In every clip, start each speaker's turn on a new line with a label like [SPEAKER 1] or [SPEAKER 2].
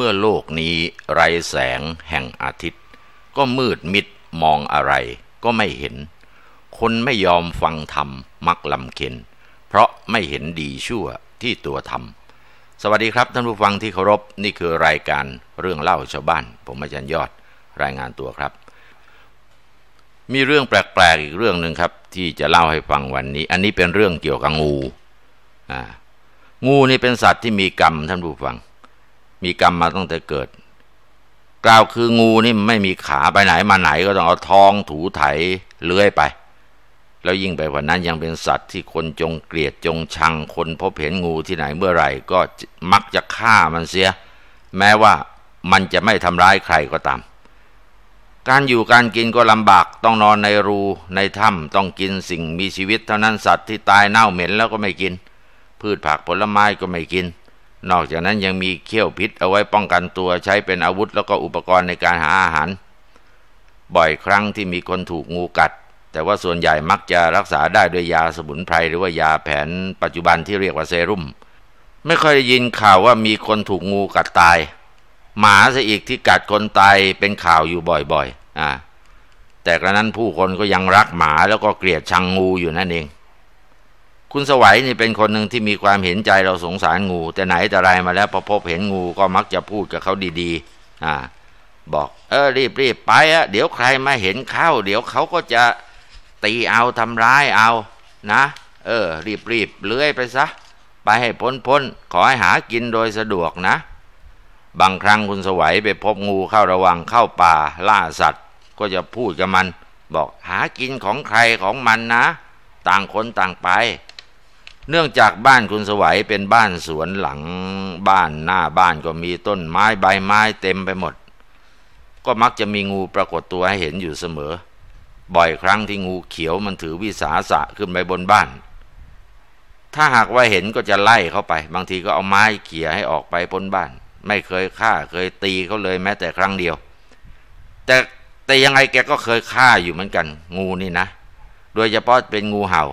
[SPEAKER 1] เมื่อโลกนี้ไรแสงแห่งอาทิตย์ ก็มืดมิด มองอะไร ก็ไม่เห็น คนไม่ยอมฟังธรรมมัก ลำเค็น เพราะไม่เห็นดีชั่วที่ตัวทำสวัสดีครับท่านผู้ฟังที่เคารพนี่คือรายการเรื่องเล่าชาวบ้าน ผม อาจารย์ยอด รายงานตัวครับ มีเรื่องแปลกๆ อีกเรื่องหนึ่งครับ ที่จะเล่าให้ฟังวันนี้ อันนี้เป็นเรื่องเกี่ยวกับงูอ่งูนี่เป็นสัตว์ที่มีกรรมท่านผู้ฟังมีกรรมมาตั้งแต่เกิด กล่าวคืองูนี่ไม่มีขาไปไหนมาไหนก็ต้องเอาทองถูไถ เลื้อยไป แล้วยิ่งไปกว่านั้นยังเป็นสัตว์ที่คนจงเกลียดจงชัง คนพบเห็นงูที่ไหนเมื่อไหร่ ก็มักจะฆ่ามันเสีย แม้ว่ามันจะไม่ทำร้ายใครก็ตาม การอยู่การกินก็ลำบาก ต้องนอนในรู ในถ้ำต้องกินสิ่งมีชีวิตเท่านั้น สัตว์ที่ตายเน่าเหม็นแล้วก็ไม่กิน พืชผักผลไม้ก็ไม่กินนอกจากนั้นยังมีเขี้ยวพิษเอาไว้ป้องกันตัวใช้เป็นอาวุธแล้วก็อุปกรณ์ในการหาอาหาร บ่อยครั้งที่มีคนถูกงูกัด แต่ว่าส่วนใหญ่มักจะรักษาได้ด้วยยาสมุนไพรหรือว่ายาแผนปัจจุบันที่เรียกว่าเซรุ่ม ไม่ค่อยได้ยินข่าวว่ามีคนถูกงูกัดตาย หมาซะอีกที่กัดคนตายเป็นข่าวอยู่บ่อยๆอ่าแต่กระนั้นผู้คนก็ยังรักหมาแล้วก็เกลียดชังงูอยู่นั่นเองคุณสวัยนี่เป็นคนหนึ่งที่มีความเห็นใจเราสงสารงู แต่ไหนแต่ไรมาแล้วพอพบเห็นงูก็มักจะพูดกับเขาดี ๆ อ่าบอก เออรีบๆไปอะเดี๋ยวใครมาเห็นเข้า เดี๋ยวเขาก็จะตีเอาทำร้ายเอานะเออ รีบๆเลื้อยไปซะไปให้พ้นๆขอให้หากินโดยสะดวกนะ บางครั้งคุณสวัยไปพบงูเข้าระวังเข้าป่าล่าสัตว์ ก็จะพูดกับมัน บอกหากินของใครของมันนะ ต่างคนต่างไปเนื่องจากบ้านคุณสวัยเป็นบ้านสวนหลังบ้านหน้าบ้านก็มีต้นไม้ใบไม้เต็มไปหมด ก็มักจะมีงูปรากฏตัวให้เห็นอยู่เสมอ บ่อยครั้งที่งูเขียวมันถือวิสาสะขึ้นไปบนบ้าน ถ้าหากว่าเห็นก็จะไล่เข้าไป บางทีก็เอาไม้เขี่ยให้ออกไปพ้นบ้าน ไม่เคยฆ่าเคยตีเขาเลยแม้แต่ครั้งเดียว แต่แต่ยังไงแกก็เคยฆ่าอยู่เหมือนกัน งูนี่นะ โดยเฉพาะเป็นงูเห่า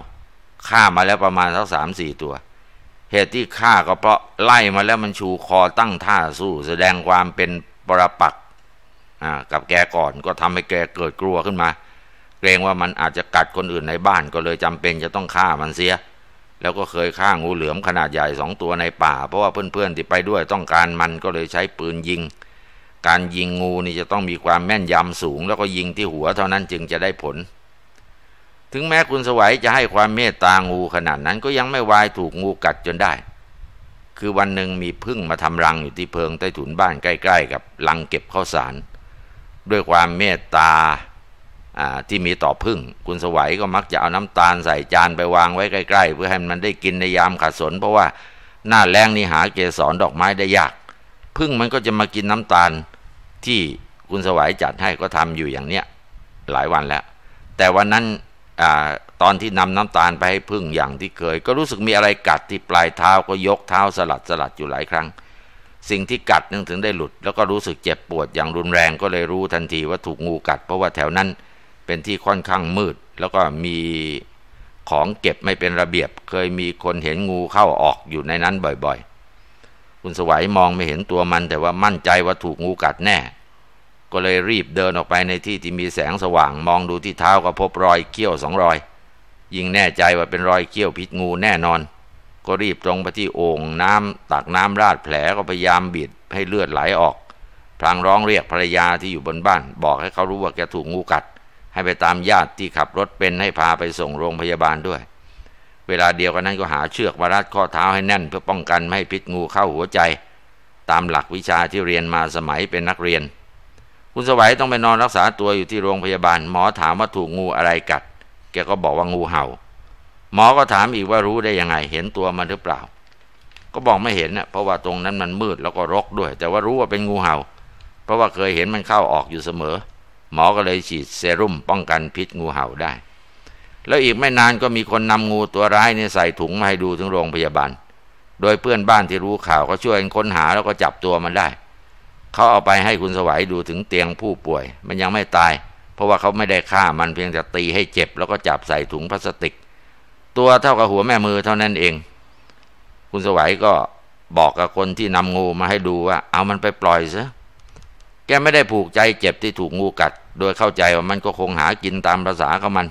[SPEAKER 1] ฆ่ามาแล้วประมาณสักสามสี่ตัว เหตุที่ฆ่าก็เพราะไล่มาแล้วมันชูคอตั้งท่าสู้ แสดงความเป็นปรปักกับแกก่อนก็ทำให้แกเกิดกลัวขึ้นมา เกรงว่ามันอาจจะกัดคนอื่นในบ้าน ก็เลยจำเป็นจะต้องฆ่ามันเสีย แล้วก็เคยฆ่างูเหลือมขนาดใหญ่สองตัวในป่า เพราะว่าเพื่อนๆที่ไปด้วยต้องการมันก็เลยใช้ปืนยิง การยิงงูนี่จะต้องมีความแม่นยำสูง แล้วก็ยิงที่หัวเท่านั้นจึงจะได้ผลถึงแม้คุณสวัยจะให้ความเมตตางูขนาดนั้นก็ยังไม่วายถูกงูกัดจนได้ คือวันหนึ่งมีพึ่งมาทำรังอยู่ที่เพิง ใต้ถุนบ้านใกล้ๆ กับรังเก็บข้าวสาร ด้วยความเมตตาที่มีต่อพึ่ง คุณสวัยก็มักจะเอาน้ำตาลใส่จานไปวางไว้ใกล้ ๆ เพื่อให้มันได้กินในยามขัดสนเพราะว่าหน้าแรงนี่หาเกสรดอกไม้ได้ยากพึ่งมันก็จะมากินน้ำตาลที่คุณสวัยจัดให้ก็ทำอยู่อย่างเนี้ยหลายวันแล้วแต่วันนั้นตอนที่นำน้ำตาลไปให้พึ่งอย่างที่เคย ก็รู้สึกมีอะไรกัดที่ปลายเท้าก็ยกเท้าสลัดสลัดอยู่หลายครั้ง สิ่งที่กัดนึงถึงได้หลุดแล้วก็รู้สึกเจ็บ ปวดอย่างรุนแรงก็เลยรู้ทันทีว่าถูกงูกัด เพราะว่าแถวนั้นเป็นที่ค่อนข้างมืด แล้วก็มีของเก็บไม่เป็นระเบียบ เคยมีคนเห็นงูเข้าออกอยู่ในนั้นบ่อยๆคุณสวัยมองไม่เห็นตัวมันแต่ว่ามั่นใจว่าถูกงูกัดแน่ก็เลยรีบเดินออกไปในที่ที่มีแสงสว่างมองดูที่เท้าก็พบรอยเขี้ยวสองรอย ยิ่งแน่ใจว่าเป็นรอยเขี้ยวพิษงูแน่นอน ก็รีบตรงไปที่โอ่งน้ำตักน้ำราดแผลก็พยายามบิดให้เลือดไหลออกพลางร้องเรียกภรรยาที่อยู่บนบ้าน บอกให้เขารู้ว่าแกถูกงูกัด ให้ไปตามญาติที่ขับรถเป็นให้พาไปส่งโรงพยาบาลด้วย เวลาเดียวกันนั้นก็หาเชือกมารัดข้อเท้าให้แน่นเพื่อป้องกันไม่ให้พิษงูเข้าหัวใจ ตามหลักวิชาที่เรียนมาสมัยเป็นนักเรียนคุณสวัยต้องไปนอนรักษาตัวอยู่ที่โรงพยาบาลหมอถามว่าถูกงูอะไรกัด แกก็บอกว่างูเห่า หมอก็ถามอีกว่ารู้ได้ยังไงเห็นตัวมันหรือเปล่า ก็บอกไม่เห็นนะเพราะว่าตรงนั้นมันมืดแล้วก็รกด้วย แต่ว่ารู้ว่าเป็นงูเห่า เพราะว่าเคยเห็นมันเข้าออกอยู่เสมอ หมอก็เลยฉีดเซรุ่มป้องกันพิษงูเห่าได้ แล้วอีกไม่นานก็มีคนนำงูตัวร้ายเนี่ยใส่ถุงมาให้ดูถึงโรงพยาบาล โดยเพื่อนบ้านที่รู้ข่าวก็ช่วยกันค้นหาแล้วก็จับตัวมันได้เขาเอาไปให้คุณสวัยดูถึงเตียงผู้ป่วยมันยังไม่ตาย เพราะว่าเขาไม่ได้ฆ่ามันเพียงแต่ตีให้เจ็บแล้วก็จับใส่ถุงพลาสติก ตัวเท่ากับหัวแม่มือเท่านั้นเอง คุณสวัยก็บอกกับคนที่นำงูมาให้ดูว่า เอามันไปปล่อยซะแกไม่ได้ผูกใจเจ็บที่ถูกงูกัด โดยเข้าใจว่ามันก็คงหากินตามภาษาของมัน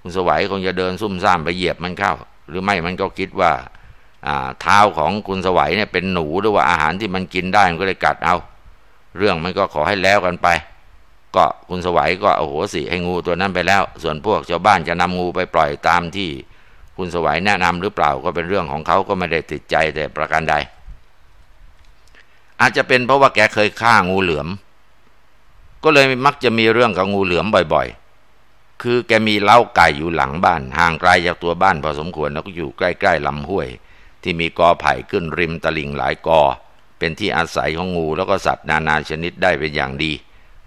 [SPEAKER 1] คุณสวัยคงจะเดินซุ่มซ่ามไปเหยียบมันเข้า หรือไม่มันก็คิดว่าเท้าของคุณสวัยเนี่ยเป็นหนูหรือว่าอาหารที่มันกินได้มันก็เลยกัดเอาเรื่องมันก็ขอให้แล้วกันไป ก็คุณสวัยก็โอ้โหสิให้งูตัวนั้นไปแล้ว ส่วนพวกชาวบ้านจะนำงูไปปล่อยตามที่ คุณสวัยแนะนำหรือเปล่าก็เป็นเรื่องของเขาก็ไม่ได้ติดใจแต่ประการใดอาจจะเป็นเพราะว่าแกเคยฆ่างูเหลือม ก็เลยมักจะมีเรื่องกับงูเหลือมบ่อยๆ คือแกมีเล้าไก่อยู่หลังบ้านห่างไกลจากตัวบ้านพอสมควรแล้วก็อยู่ใกล้ๆลำห้วย ที่มีกอไผ่ขึ้นริมตลิ่งหลายกอเป็นที่อาศัยของงูแล้วก็สัตว์นานาชนิดได้เป็นอย่างดี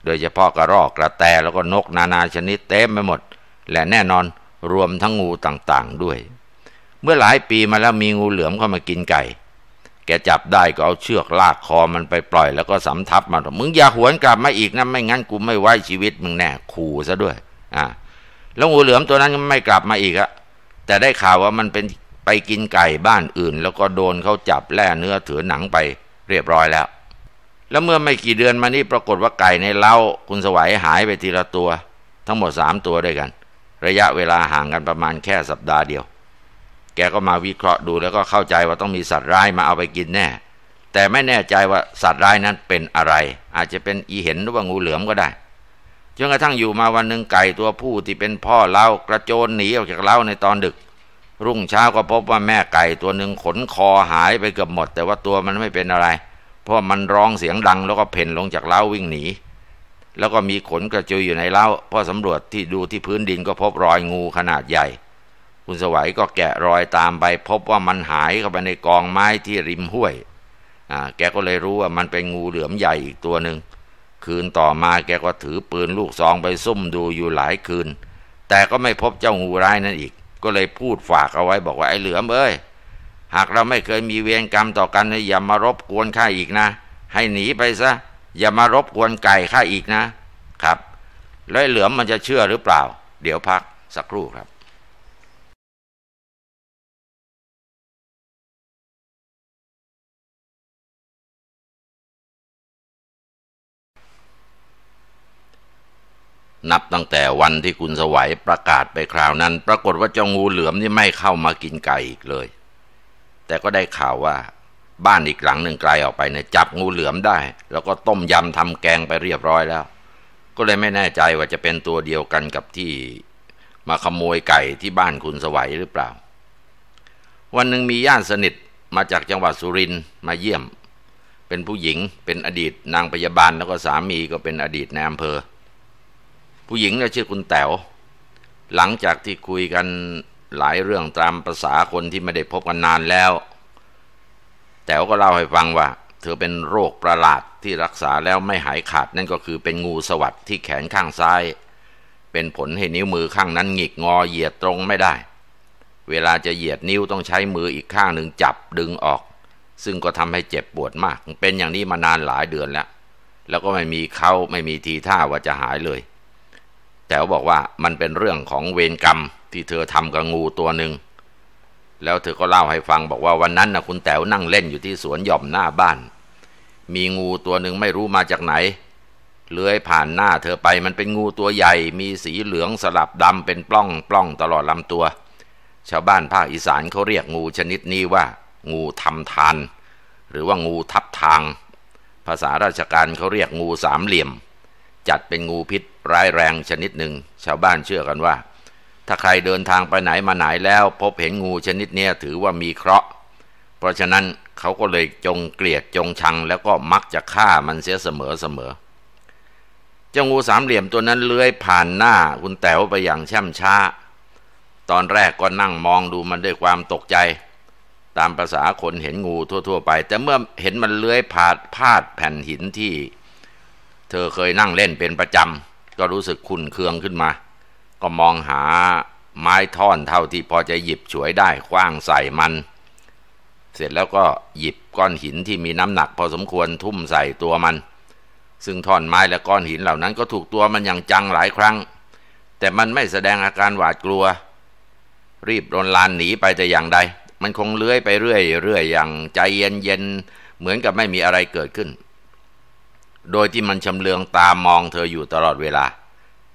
[SPEAKER 1] โดยเฉพาะกระรอกกระแตแล้วก็นกนานาชนิดเต็มไปหมด และแน่นอนรวมทั้งงูต่าง ๆด้วย เมื่อหลายปีมาแล้วมีงูเหลือมเข้ามากินไก่ แกจับได้ก็เอาเชือกลากคอมันไปปล่อย แล้วก็สำทับมัน มึงอย่าหวนกลับมาอีกนะไม่งั้นกูไม่ไว้ชีวิตมึงแน่ขู่ซะด้วย อ่าแล้วงูเหลือมตัวนั้นก็ไม่กลับมาอีกอะแต่ได้ข่าวว่ามันเป็นไปกินไก่บ้านอื่น แล้วก็โดนเขาจับแล่เนื้อถือหนังไปเรียบร้อยแล้ว แล้วเมื่อไม่กี่เดือนมานี้ปรากฏว่าไก่ในเล้าคุณสวัยหายไปทีละตัว ทั้งหมดสามตัวด้วยกัน ระยะเวลาห่างกันประมาณแค่สัปดาห์เดียวแกก็มาวิเคราะห์ดูแล้วก็เข้าใจว่าต้องมีสัตว์ร้ายมาเอาไปกินแน่ แต่ไม่แน่ใจว่าสัตว์ร้ายนั้นเป็นอะไร อาจจะเป็นอีเห็นหรือว่างูเหลือมก็ได้จนกระทั่งอยู่มาวันหนึ่งไก่ตัวผู้ที่เป็นพ่อเล้ากระโจนหนีออกจากเล้าในตอนดึกรุ่งเช้าก็พบว่าแม่ไก่ตัวหนึ่งขนคอหายไปเกือบหมด แต่ว่าตัวมันไม่เป็นอะไร เพราะมันร้องเสียงดังแล้วก็เพ่นลงจากเล้าวิ่งหนี แล้วก็มีขนกระจุยอยู่ในเล้าพอสำรวจที่ดูที่พื้นดินก็พบรอยงูขนาดใหญ่ คุณสวัยก็แกะรอยตามไปพบว่ามันหายเข้าไปในกองไม้ที่ริมห้วยอ่าแกก็เลยรู้ว่ามันเป็นงูเหลือมใหญ่อีกตัวหนึ่งคืนต่อมาแกก็ถือปืนลูกซองไปซุ่มดูอยู่หลายคืน แต่ก็ไม่พบเจ้างูร้ายนั่นอีกก็เลยพูดฝากเอาไว้บอกว่าไอ้เหลือมเอ้ย หากเราไม่เคยมีเวรกรรมต่อกัน อย่ามารบกวนข้าอีกนะ ให้หนีไปซะ อย่ามารบกวนไก่ข้าอีกนะ ครับ แล้วเหลือมมันจะเชื่อหรือเปล่า เดี๋ยวพักสักครู่ครับนับตั้งแต่วันที่คุณสวัยประกาศไปคราวนั้น ปรากฏว่าเจ้างูเหลือมนี่ไม่เข้ามากินไก่อีกเลย แต่ก็ได้ข่าวว่าบ้านอีกหลังหนึ่งไกลออกไปเนี่ยจับงูเหลือมได้ แล้วก็ต้มยำทำแกงไปเรียบร้อยแล้ว ก็เลยไม่แน่ใจว่าจะเป็นตัวเดียวกันกับที่มาขโมยไก่ที่บ้านคุณสวัยหรือเปล่า วันหนึ่งมีญาติสนิทมาจากจังหวัดสุรินทร์มาเยี่ยม เป็นผู้หญิงเป็นอดีตนางพยาบาลแล้วก็สามีก็เป็นอดีตนายอำเภอผู้หญิงเนี่ยชื่อคุณแต๋ว หลังจากที่คุยกันหลายเรื่องตามภาษาคนที่ไม่ได้พบกันนานแล้ว แต๋วก็เล่าให้ฟังว่า เธอเป็นโรคประหลาดที่รักษาแล้วไม่หายขาดนั่นก็คือเป็นงูสวัสดที่แขนข้างซ้าย เป็นผลให้นิ้วมือข้างนั้นหงิกงอ เหยียดตรงไม่ได้ เวลาจะเหยียดนิ้วต้องใช้มืออีกข้างหนึ่งจับดึงออก ซึ่งก็ทำให้เจ็บปวดมาก เป็นอย่างนี้มานานหลายเดือนแล้วแล้วก็ไม่มีเขาไม่มีทีท่าว่าจะหายเลยแต่บอกว่ามันเป็นเรื่องของเวรกรรมที่เธอทำกับงูตัวหนึ่งแล้วเธอก็เล่าให้ฟังบอกว่าวันนั้นนะคุณแต๋วนั่งเล่นอยู่ที่สวนหย่อมหน้าบ้าน มีงูตัวหนึ่งไม่รู้มาจากไหน เลื้อยผ่านหน้าเธอไปมันเป็นงูตัวใหญ่ มีสีเหลืองสลับดำเป็นปล้องปล้องตลอดลำตัว ชาวบ้านภาคอีสานเขาเรียกงูชนิดนี้ว่า งูทำทาน หรือว่างูทับทาง ภาษาราชการเขาเรียกงูสามเหลี่ยมจัดเป็นงูพิษร้ายแรงชนิดหนึ่ง ชาวบ้านเชื่อกันว่า ถ้าใครเดินทางไปไหนมาไหนแล้ว พบเห็นงูชนิดนี้ถือว่ามีเคราะห์ เพราะฉะนั้นเขาก็เลยจงเกลียดจงชังแล้วก็มักจะฆ่ามันเสียเสมอเสมอเจ้างูสามเหลี่ยมตัวนั้นเลื้อยผ่านหน้าคุณแต๋วไปอย่างช่ำช้า ตอนแรกก็นั่งมองดูมันด้วยความตกใจ ตามภาษาคนเห็นงูทั่วๆไป แต่เมื่อเห็นมันเลื้อยผ่านพาดแผ่นหินที่เธอเคยนั่งเล่นเป็นประจำ ก็รู้สึกขุนเคืองขึ้นมา ก็มองหาไม้ท่อนเท่าที่พอจะหยิบฉวยได้คว้างใส่มัน เสร็จแล้วก็หยิบก้อนหินที่มีน้ำหนักพอสมควรทุ่มใส่ตัวมัน ซึ่งท่อนไม้และก้อนหินเหล่านั้น ก็ถูกตัวมันอย่างจังหลายครั้ง แต่มันไม่แสดงอาการหวาดกลัว รีบรนลานหนีไปแต่อย่างใดมันคงเลื้อยไปเรื่อยเรื่อยอย่างใจเย็นเย็นเหมือนกับไม่มีอะไรเกิดขึ้นโดยที่มันชำเลืองตามองเธออยู่ตลอดเวลา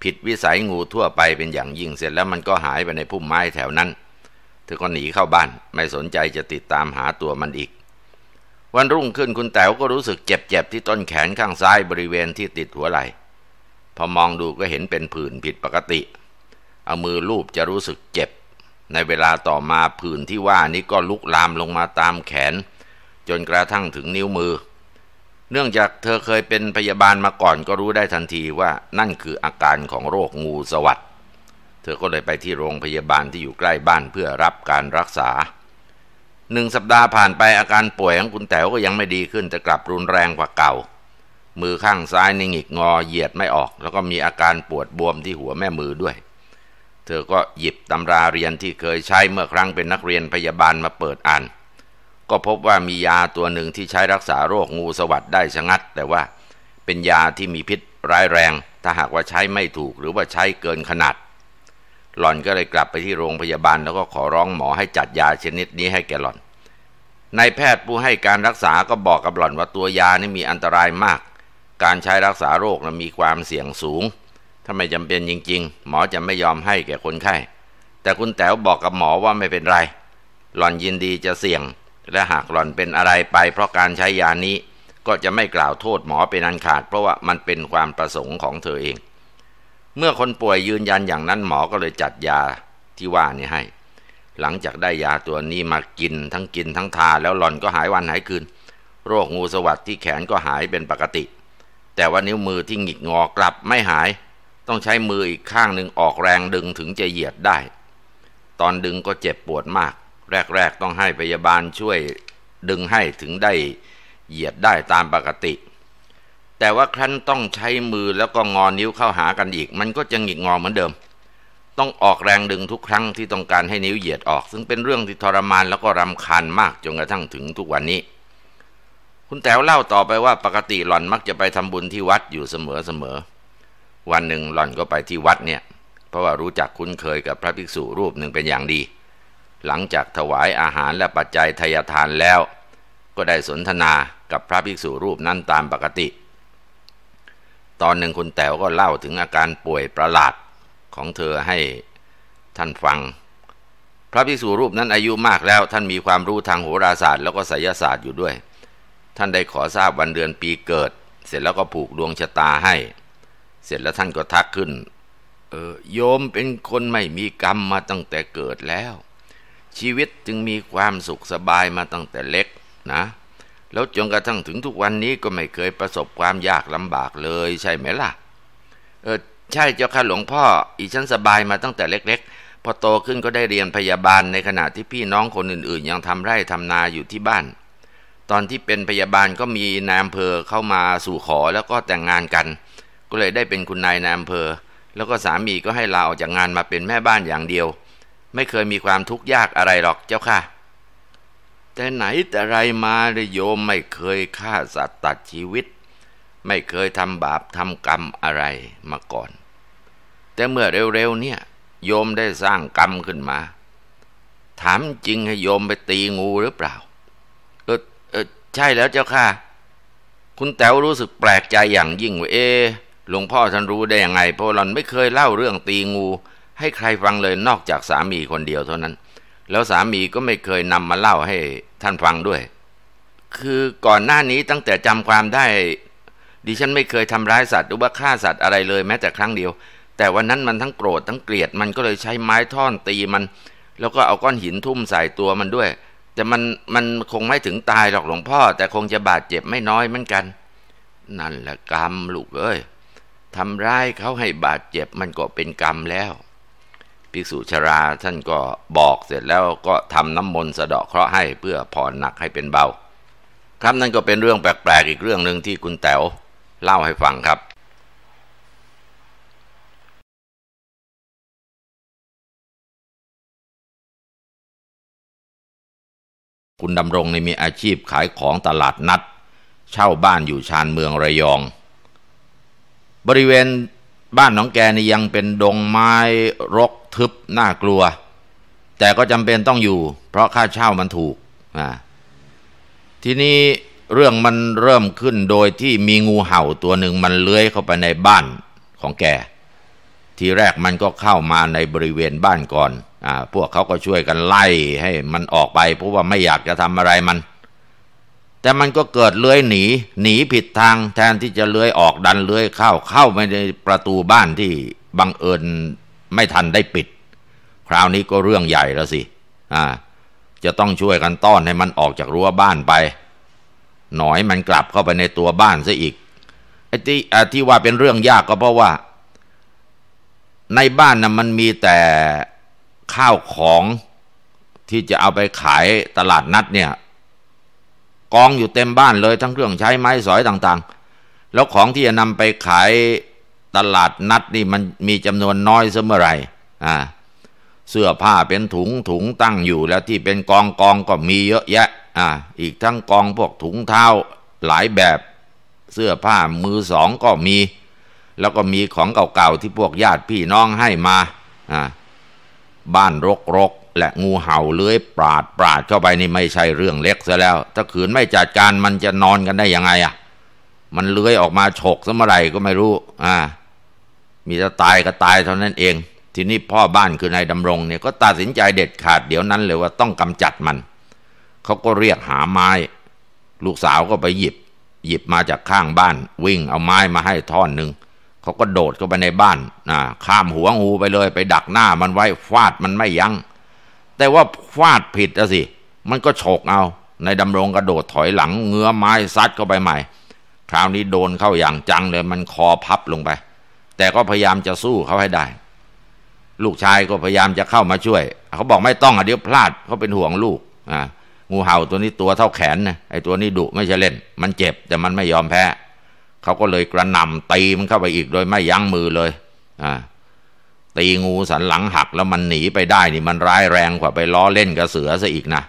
[SPEAKER 1] ผิดวิสัยงูทั่วไปเป็นอย่างยิ่งเสร็จแล้วมันก็หายไปในพุ่มไม้แถวนั้น เธอก็หนีเข้าบ้านไม่สนใจจะติดตามหาตัวมันอีก วันรุ่งขึ้นคุณแต๋วก็รู้สึกเจ็บๆที่ต้นแขนข้างซ้ายบริเวณที่ติดหัวไหล่พอมองดูก็เห็นเป็นผื่นผิดปกติ เอามือลูบจะรู้สึกเจ็บ ในเวลาต่อมาผื่นที่ว่านี้ก็ลุกลามลงมาตามแขน จนกระทั่งถึงนิ้วมือเนื่องจากเธอเคยเป็นพยาบาลมาก่อนก็รู้ได้ทันทีว่านั่นคืออาการของโรคงูสวัด เธอก็เลยไปที่โรงพยาบาลที่อยู่ใกล้บ้านเพื่อรับการรักษาหนึ่งสัปดาห์ผ่านไปอาการป่วยของคุณแต๋วก็ยังไม่ดีขึ้นแต่กลับรุนแรงกว่าเก่า มือข้างซ้ายนิ่งงอ เหยียดไม่ออก แล้วก็มีอาการปวดบวมที่หัวแม่มือด้วย เธอก็หยิบตำราเรียนที่เคยใช้เมื่อครั้งเป็นนักเรียนพยาบาลมาเปิดอ่านก็พบว่ามียาตัวหนึ่งที่ใช้รักษาโรคงูสวัสดได้ชะงัด แต่ว่าเป็นยาที่มีพิษร้ายแรง ถ้าหากว่าใช้ไม่ถูกหรือว่าใช้เกินขนาด หล่อนก็เลยกลับไปที่โรงพยาบาลแล้วก็ขอร้องหมอให้จัดยาชนิดนี้ให้แกหล่อนนายแพทย์ผู้ให้การรักษาก็บอกกับหล่อนว่าตัวยานี่มีอันตรายมาก การใช้รักษาโรคนะมีความเสี่ยงสูงถ้าไม่จำเป็นจริง ๆ หมอจะไม่ยอมให้แก่คนไข้แต่คุณแต๋วบอกกับหมอว่าไม่เป็นไร หล่อนยินดีจะเสี่ยงและหากหล่อนเป็นอะไรไปเพราะการใช้ยานี้ก็จะไม่กล่าวโทษหมอเป็นอันขาด เพราะว่ามันเป็นความประสงค์ของเธอเอง เมื่อคนป่วยยืนยันอย่างนั้นหมอก็เลยจัดยาที่ว่านี้ให้ หลังจากได้ยาตัวนี้มากิน ทั้งกินทั้งทาแล้วหล่อนก็หายวันหายคืน โรคงูสวัสดที่แขนก็หายเป็นปกติ แต่ว่านิ้วมือที่หงิกงอกลับไม่หาย ต้องใช้มืออีกข้างหนึ่งออกแรงดึงถึงจะเหยียดได้ ตอนดึงก็เจ็บปวดมากแรก ๆ ต้องให้พยาบาลช่วยดึงให้ถึงได้ เหยียดได้ตามปกติ แต่ว่าครั้นต้องใช้มือแล้วก็งอนิ้วเข้าหากันอีก มันก็จะหงิกงอเหมือนเดิม ต้องออกแรงดึงทุกครั้งที่ต้องการให้นิ้วเหยียดออกซึ่งเป็นเรื่องที่ทรมานแล้วก็รำคาญมากจนกระทั่งถึงทุกวันนี้ คุณแต๋วเล่าต่อไปว่าปกติหล่อนมักจะไปทำบุญที่วัดอยู่เสมอเสมอวันหนึ่งหล่อนก็ไปที่วัดเนี่ย เพราะว่ารู้จักคุ้นเคยกับพระภิกษุรูปหนึ่งเป็นอย่างดีหลังจากถวายอาหารและปัจจัยทยทานแล้วก็ได้สนทนากับพระภิกษุรูปนั้นตามปกติ ตอนหนึ่งคุณแต๋วก็เล่าถึงอาการป่วยประหลาดของเธอให้ท่านฟัง พระภิกษุรูปนั้นอายุมากแล้วท่านมีความรู้ทางโหราศาสตร์แล้วก็ไสยศาสตร์อยู่ด้วย ท่านได้ขอทราบวันเดือนปีเกิดเสร็จแล้วก็ผูกดวงชะตาให้ เสร็จแล้วท่านก็ทักขึ้น เออโยมเป็นคนไม่มีกรรมมาตั้งแต่เกิดแล้วชีวิตจึงมีความสุขสบายมาตั้งแต่เล็กนะแล้วจนกระทั่งถึงทุกวันนี้ก็ไม่เคยประสบความยากลำบากเลยใช่ไหมล่ะเออใช่เจ้าค่ะหลวงพ่อ อีฉันสบายมาตั้งแต่เล็กๆพอโตขึ้นก็ได้เรียนพยาบาลในขณะที่พี่น้องคนอื่นๆยังทำไร่ทำนาอยู่ที่บ้าน ตอนที่เป็นพยาบาลก็มีนายอำเภอเข้ามาสู่ขอแล้วก็แต่งงานกัน ก็เลยได้เป็นคุณนายนายอำเภอแล้วก็สามีก็ให้ลาออกจากงานมาเป็นแม่บ้านอย่างเดียวไม่เคยมีความทุกข์ยากอะไร หรอกเจ้าค่ะ แต่ไหนแต่ไรมาเลยโยมไม่เคยฆ่าสัตว์ตัดชีวิต ไม่เคยทำบาปทำกรรมอะไรมาก่อน แต่เมื่อเร็ว ๆ เนี่ย โยมได้สร้างกรรมขึ้นมา ถามจริงให้โยมไปตีงูหรือเปล่า เออเออใช่แล้วเจ้าค่ะ คุณ แต๋วรู้สึกแปลกใจอย่างยิ่งว่าเอหลวงพ่อท่านรู้ได้ยังไงเพราะเราไม่เคยเล่าเรื่องตีงูให้ใครฟังเลยนอกจากสามีคนเดียวเท่านั้น แล้วสามีก็ไม่เคยนำมาเล่าให้ท่านฟังด้วย คือก่อนหน้านี้ตั้งแต่จำความได้ ดิฉันไม่เคยทำร้ายสัตว์หรือว่าฆ่าสัตว์อะไรเลยแม้แต่ครั้งเดียว แต่วันนั้นมันทั้งโกรธทั้งเกลียดมันก็เลยใช้ไม้ท่อนตีมัน แล้วก็เอาก้อนหินทุ่มใส่ตัวมันด้วย แต่มันมันคงไม่ถึงตายหรอกหลวงพ่อ แต่คงจะบาดเจ็บไม่น้อยเหมือนกัน นั่นแหละกรรมลูกเอ้ยทำร้ายเขาให้บาดเจ็บมันก็เป็นกรรมแล้วภิกษุชราท่านก็บอกเสร็จแล้วก็ทำน้ำมนต์สะเดาะเคราะห์ให้เพื่อผ่อนหนักให้เป็นเบา ครับนั่นก็เป็นเรื่องแปลกๆอีกเรื่องหนึ่งที่คุณแต๋วเล่าให้ฟังครับ คุณดำรงในมีอาชีพขายของตลาดนัดเช่าบ้านอยู่ชานเมืองระยองบริเวณบ้านหนองแกนี่ยังเป็นดงไม้รกทึบน่ากลัว แต่ก็จำเป็นต้องอยู่ เพราะค่าเช่ามันถูกทีนี้เรื่องมันเริ่มขึ้นโดยที่มีงูเห่าตัวหนึ่งมันเลื้อยเข้าไปในบ้านของแก ทีแรกมันก็เข้ามาในบริเวณบ้านก่อนอพวกเขาก็ช่วยกันไล่ให้มันออกไปเพราะว่าไม่อยากจะทำอะไรมันแต่มันก็เกิดเลื้อยหนี หนีผิดทางแทนที่จะเลื้อยออกดันเลื้อยเข้า เข้าไปในประตูบ้านที่บังเอิญไม่ทันได้ปิด คราวนี้ก็เรื่องใหญ่แล้วสิ อ่า จะต้องช่วยกันต้อนให้มันออกจากรั้วบ้านไป หน่อยมันกลับเข้าไปในตัวบ้านซะอีกไอ้ที่ที่ว่าเป็นเรื่องยากก็เพราะว่า ในบ้านนะ่ะมันมีแต่ข้าวของที่จะเอาไปขายตลาดนัด เนี่ยกองอยู่เต็มบ้านเลย ทั้งเครื่องใช้ไม้ สอยต่างๆ แล้วของที่จะนำไปขายตลาดนัดนี่มันมีจำนวนน้อยเสมอไรอ่า เสื้อผ้าเป็นถุงถุงตั้งอยู่ แล้วที่เป็นกองกองก็มีเยอะแยะ อ่า อีกทั้งกองพวกถุงเท้าหลายแบบ เสื้อผ้ามือสองก็มี แล้วก็มีของเก่าๆที่พวกญาติพี่น้องให้มา อ่า บ้านรกและงูเห่าเลื้อยปราด ปราดเข้าไปนี่ไม่ใช่เรื่องเล็กซะแล้ว ถ้าขืนไม่จัดการมันจะนอนกันได้ยังไงอ่ะ มันเลื้อยออกมาฉกซะเมื่อไหร่ก็ไม่รู้ อ่า มีจะตายก็ตายเท่านั้นเอง ทีนี้พ่อบ้านคือนายดำรงเนี่ยก็ตัดสินใจเด็ดขาดเดี๋ยวนั้นเลยว่าต้องกำจัดมันเขาก็เรียกหาไม้ ลูกสาวก็ไปหยิบ หยิบมาจากข้างบ้าน วิ่งเอาไม้มาให้ท่อนหนึ่ง เขาก็โดดเข้าไปในบ้าน่ข้ามหัวงูไปเลย ไปดักหน้า มันไว้ฟาดมันไม่ยัง้งแต่ว่าฟาดผิดสิ มันก็โฉกเอา ในดำรงกระโดดถอยหลังเงื้อไม้ซัดเข้าไปใหม่ คราวนี้โดนเข้าอย่างจังเลย มันคอพับลงไป แต่ก็พยายามจะสู้เขาให้ได้ ลูกชายก็พยายามจะเข้ามาช่วย เขาบอกไม่ต้องเดี๋ยวพลาดเขาเป็นห่วงลูก อ่า งูเห่าตัวนี้ตัวเท่าแขนนะไอ้ตัวนี้ดุไม่ใช่เล่น มันเจ็บแต่มันไม่ยอมแพ้เขาก็เลยกระหน่ำตีมันเข้าไปอีกโดยไม่ยั้งมือเลย อ่าตีงูสันหลังหักแล้วมันหนีไปได้นี่มันร้ายแรงกว่าไปล้อเล่นกับเสือซะอีกนะ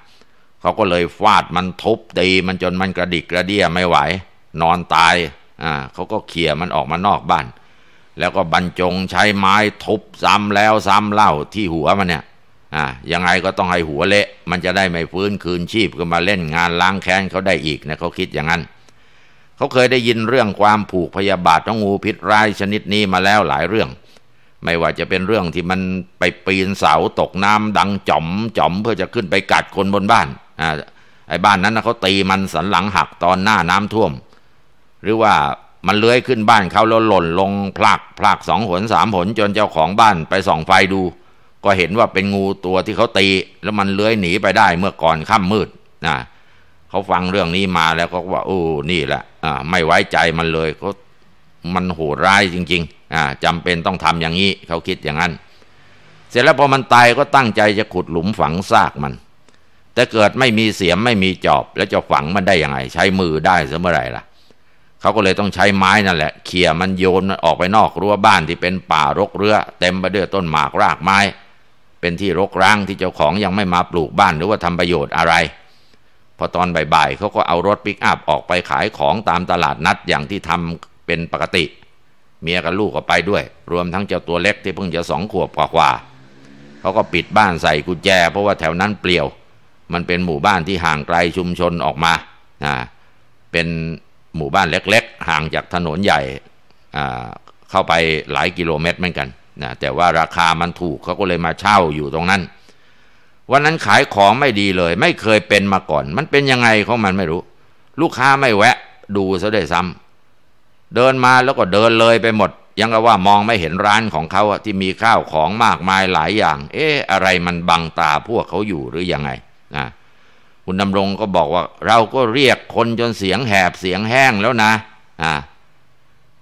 [SPEAKER 1] เขาก็เลยฟาดมันทุบตีมันจนมันกระดิกกระเดี้ยไม่ไหว นอนตายอ่าเขาก็เขี่ยมันออกมานอกบ้าน แล้วก็บรรจงใช้ไม้ทุบซ้ำแล้วซ้ำเล่าที่หัวมันเนี่ยอ่ายังไงก็ต้องให้หัวเละ มันจะได้ไม่ฟื้นคืนชีพก็มาเล่นงานล้างแค้นเขาได้อีกนะเขาคิดอย่างนั้นเขาเคยได้ยินเรื่องความผูกพยาบาทของงูพิษร้ายชนิดนี้มาแล้วหลายเรื่องไม่ว่าจะเป็นเรื่องที่มันไปปีนเสาตกน้ำดังจ่อมจ่อมเพื่อจะขึ้นไปกัดคนบนบ้าน อ่าไอ้บ้านนั้นนะเขาตีมันสันหลังหักตอนหน้าน้ำท่วม หรือว่ามันเลื้อยขึ้นบ้านเขาแล้วหล่น ลงพลากพลากสองหนสามหนจนเจ้าของบ้าน ไปส่องไฟดู ก็เห็นว่าเป็นงูตัวที่เขาตีแล้วมันเลื้อยหนีไปได้เมื่อก่อนค่ำมืดนะเขาฟังเรื่องนี้มาแล้วก็ว่าโอ้นี่แหละอ่าไม่ไว้ใจมันเลยเขามันโหดร้ายจริง ๆ่าจำเป็นต้องทำอย่างนี้ เขาคิดอย่างนั้น เสร็จแล้วพอมันตายก็ตั้งใจจะขุดหลุมฝังซากมัน แต่เกิดไม่มีเสียมไม่มีจอบ แล้วจะฝังมันได้ยังไง ใช้มือได้ซะเมื่อไหร่ล่ะ เขาก็เลยต้องใช้ไม้นั่นแหละเขี่ยมันโยนมันออกไปนอกรั้วบ้านที่เป็นป่ารกเรือเต็มไปด้วยต้นหมากรากไม้ เป็นที่รกร้างที่เจ้าของยังไม่มาปลูกบ้าน หรือว่าทำประโยชน์อะไร พอตอนบ่ายๆเขาก็เอารถปิกอัพออกไปขายของตามตลาดนัดอย่างที่ทำเป็นปกติเเมียกับลูกก็ไปด้วย รวมทั้งเจ้าตัวเล็กที่เพิ่งจะสองขวบกว่าๆเขาก็ปิดบ้านใส่กุญแจ เพราะว่าแถวนั้นเปลี่ยว มันเป็นหมู่บ้านที่ห่างไกลชุมชนออกมา เป็นหมู่บ้านเล็กๆ ห่างจากถนนใหญ่เข้าไปหลายกิโลเมตรเหมือนกันนะแต่ว่าราคามันถูกเขาก็เลยมาเช่าอยู่ตรงนั้น วันนั้นขายของไม่ดีเลย ไม่เคยเป็นมาก่อน มันเป็นยังไงของมันไม่รู้ ลูกค้าไม่แวะ ดูซะด้วยซ้ำเดินมาแล้วก็เดินเลยไปหมด ยังก็ว่ามองไม่เห็นร้านของเขาที่มีข้าวของมากมายหลายอย่าง เอ๊ะ อะไรมันบังตาพวกเขาอยู่หรือยังไงนะคุณดำรงก็บอกว่าเราก็เรียกคนจนเสียงแหบเสียงแห้งแล้วนะอ่า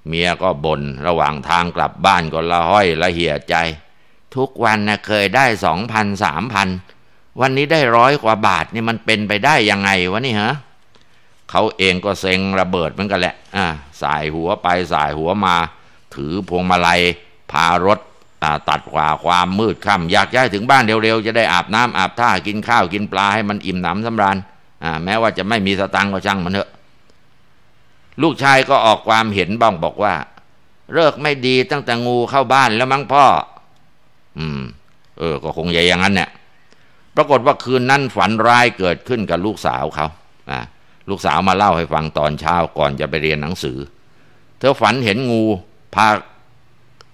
[SPEAKER 1] เมียก็บน่นระหว่างทางกลับบ้านก็ละห้อยละเหี่ยใจ ทุกวันนะเคยได้สองพันสามพันวันนี้ได้ร้อยกว่าบาทนี่มันเป็นไปได้ยังไงวะนี่ฮะเขาเองก็เซ็งระเบิดเหมือนกันแหละ อ่าสายหัวไปสายหัวมา ถือพวงมาลัย พารถตัดกว่าความมืดค่ำอยากย้ายถึงบ้านเร็วๆ จะได้อาบน้ำอาบท่ากินข้าวกินปลา ให้มันอิ่มหนำสำราญแม้ว่าจะไม่มีสตังก็ช่างมันเถอะ ลูกชายก็ออกความเห็น บ้างบอกว่า เลิกไม่ดีตั้งแต่งูเข้าบ้านแล้วมั้งพ่อ อืม เออ ก็คงใหญ่อย่างนั้นเนี่ยปรากฏว่าคืนนั้นฝันร้ายเกิดขึ้นกับลูกสาวเขา อ่าลูกสาวมาเล่าให้ฟังตอนเช้าก่อนจะไปเรียนหนังสือ เธอฝันเห็นงู พา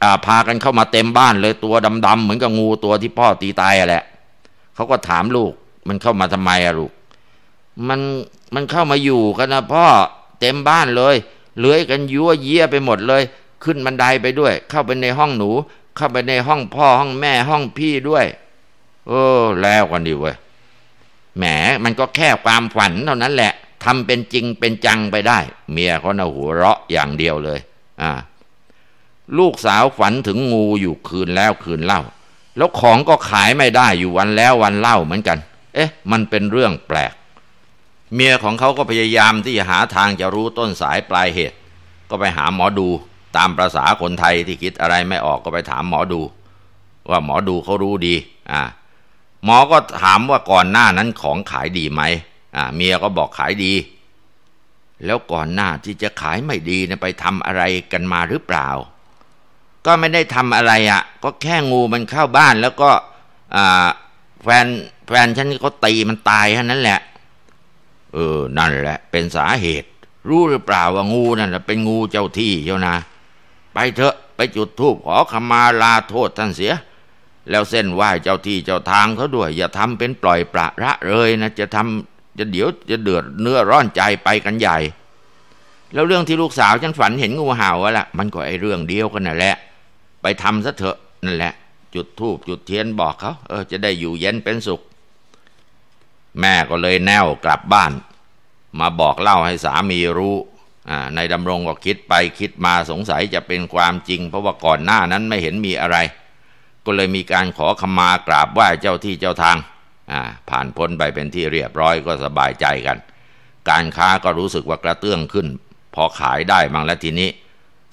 [SPEAKER 1] อ่าพากันเข้ามาเต็มบ้านเลยตัวดำๆเหมือนกับงูตัวที่พ่อตีตายอะแหละเขาก็ถามลูก มันเข้ามาทำไมอะลูกมันมันเข้ามาอยู่กันนะพ่อ เต็มบ้านเลยเลื้อยกันยั่วเยี่ยไปหมดเลย ขึ้นบันไดไปด้วย เข้าไปในห้องหนู เข้าไปในห้องพ่อห้องแม่ห้องพี่ด้วย เออ แล้วกันดีเว้ยแหมมันก็แค่ความฝันเท่านั้นแหละทำเป็นจริงเป็นจังไปได้ เมียเขาน่ะหัวเราะอย่างเดียวเลย อ่า ลูกสาวฝันถึงงูอยู่คืนแล้วคืนเล่าแล้วของก็ขายไม่ได้อยู่วันแล้ววันเล่าเหมือนกัน เอ๊ะ มันเป็นเรื่องแปลก เมียของเขาก็พยายามที่จะหาทางจะรู้ต้นสายปลายเหตุ ก็ไปหาหมอดู ตามประษาคนไทยที่คิดอะไรไม่ออกก็ไปถามหมอดู ว่าหมอดูเขารู้ดี อ่า หมอก็ถามว่าก่อนหน้านั้นของขายดีไหมเมียก็บอกขายดี แล้วก่อนหน้าที่จะขายไม่ดีนะไปทำอะไรกันมาหรือเปล่า ก็ไม่ได้ทำอะไรอะ่ะ ก็แค่งูมันเข้าบ้าน แล้วก็แฟนแฟนฉันก็ตีมันตายแค่นั้นแหละ เออ นั่นแหละ เป็นสาเหตุ รู้หรือเปล่าว่างูนั่นแหละเป็นงูเจ้าที่เจ้านะไปเถอะไปจุดธูปขอขมาลาโทษท่านเสีย แล้วเส้นไหว้เจ้าที่เจ้าทางเขาด้วยอย่าทำเป็นปล่อยประระเลยนะจะทำจะเดี๋ยวจะเดือดเนื้อร้อนใจไปกันใหญ่ แล้วเรื่องที่ลูกสาวฉันฝันเห็นงูเห่าอะละมันก็ไอเรื่องเดียวกันนั่นแหละไปทำซะเถอะนั่นแหละ จุดธูปจุดเทียนบอกเขา เออจะได้อยู่เย็นเป็นสุข แม่ก็เลยแนวกลับบ้านมาบอกเล่าให้สามีรู้นายดำรงก็คิดไปคิดมาสงสัยจะเป็นความจริง เพราะว่าก่อนหน้านั้นไม่เห็นมีอะไร ก็เลยมีการขอขมากราบไหว้เจ้าที่เจ้าทางผ่านพ้นไปเป็นที่เรียบร้อยก็สบายใจกัน การค้าก็รู้สึกว่ากระเตื้องขึ้นพอขายได้บางแล้วทีนี้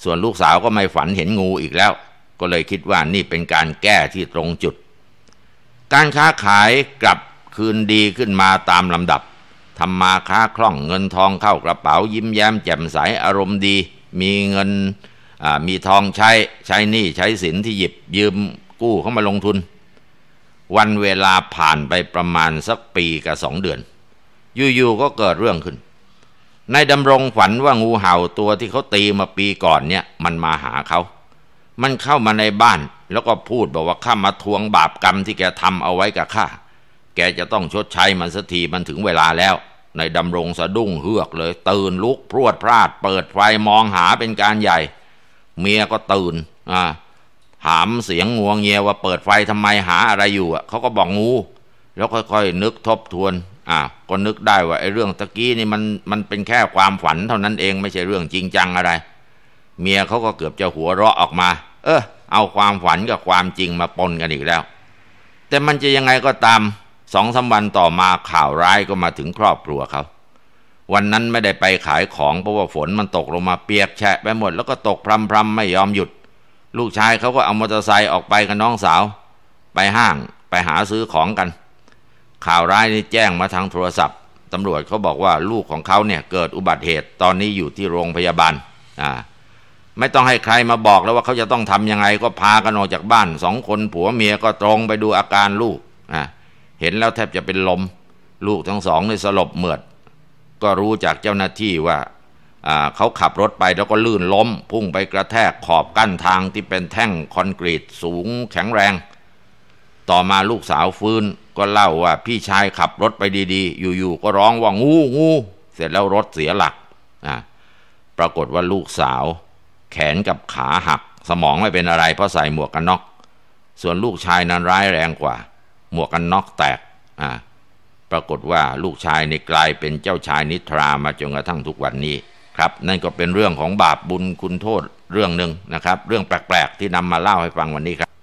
[SPEAKER 1] ส่วนลูกสาวก็ไม่ฝันเห็นงูอีกแล้ว ก็เลยคิดว่านี่เป็นการแก้ที่ตรงจุด การค้าขายกลับคืนดีขึ้นมาตามลำดับทำมาค้าคล่องเงินทองเข้ากระเป๋ายิ้มแย้มแจ่มใสอารมณ์ดี มีเงินมีทองใช้ใช้หนี้ใช้สินที่หยิบยืมกู้เข้ามาลงทุนวันเวลาผ่านไปประมาณสักปีกับสองเดือนอยู่ๆก็เกิดเรื่องขึ้นนายดำรงฝันว่างูเห่าตัวที่เขาตีมาปีก่อนเนี่ย มันมาหาเขา มันเข้ามาในบ้าน แล้วก็พูดบอกว่าข้ามาทวงบาปกรรมที่แกทำเอาไว้กับข้าแกจะต้องชดใช้มันสักทีมันถึงเวลาแล้วนายดำรงสะดุ้งเฮือกเลย ตื่นลุก พรวดพลาด เปิดไฟมองหาเป็นการใหญ่ เมียก็ตื่น อ่าถามเสียงงวงเงียว่าเปิดไฟทำไมหาอะไรอยู่อ่ะ เขาก็บอกงู แล้วค่อยๆนึกทบทวนอ่าก็นึกได้ว่าไอ้เรื่องตะกี้นี่มันมันเป็นแค่ความฝันเท่านั้นเองไม่ใช่เรื่องจริงจังอะไร เมียเขาก็เกือบจะหัวเราะออกมา เออเอาความฝันกับความจริงมาปนกันอีกแล้ว แต่มันจะยังไงก็ตามสองสาวันต่อมาข่าวร้ายก็มาถึงครอบครัวเขาวันนั้นไม่ได้ไปขายของเพราะว่าฝนมันตกลงมาเปียกแฉะไปหมด แล้วก็ตกพรำๆไม่ยอมหยุดลูกชายเขาก็เอามอเตอร์ไซค์ออกไปกับน้องสาวไปห้างไปหาซื้อของกัน ข่าวร้ายนี่แจ้งมาทางโทรศัพท์ตำรวจเขาบอกว่าลูกของเขาเนี่ยเกิดอุบัติเหตุตอนนี้อยู่ที่โรงพยาบาลอ่าไม่ต้องให้ใครมาบอกแล้วว่าเขาจะต้องทำยังไงก็พากันออกจากบ้านสองคนผัวเมียก็ตรงไปดูอาการลูกอ่าเห็นแล้วแทบจะเป็นลม ลูกทั้งสองเนสลบเหมือดก็รู้จากเจ้าหน้าที่ว่าเขาขับรถไปแล้วก็ลื่นล้ม พุ่งไปกระแทกขอบกั้นทางที่เป็นแท่งคอนกรีตสูงแข็งแรง ต่อมาลูกสาวฟื้นก็เล่าว่าพี่ชายขับรถไปดี ๆ อยู่ๆก็ร้องว่างูงูเสร็จแล้วรถเสียหลัก ปรากฏว่าลูกสาว แขนกับขาหัก สมองไม่เป็นอะไรเพราะใส่หมวกกันน็อก ส่วนลูกชายนั้นร้ายแรงกว่า หมวกกันน็อกแตก ปรากฏว่าลูกชายในกลายเป็นเจ้าชายนิทรามาจนกระทั่งทุกวันนี้ครับ นั่นก็เป็นเรื่องของบาปบุญคุณโทษเรื่องหนึ่งนะครับ เรื่องแปลกๆที่นำมาเล่าให้ฟังวันนี้ครับ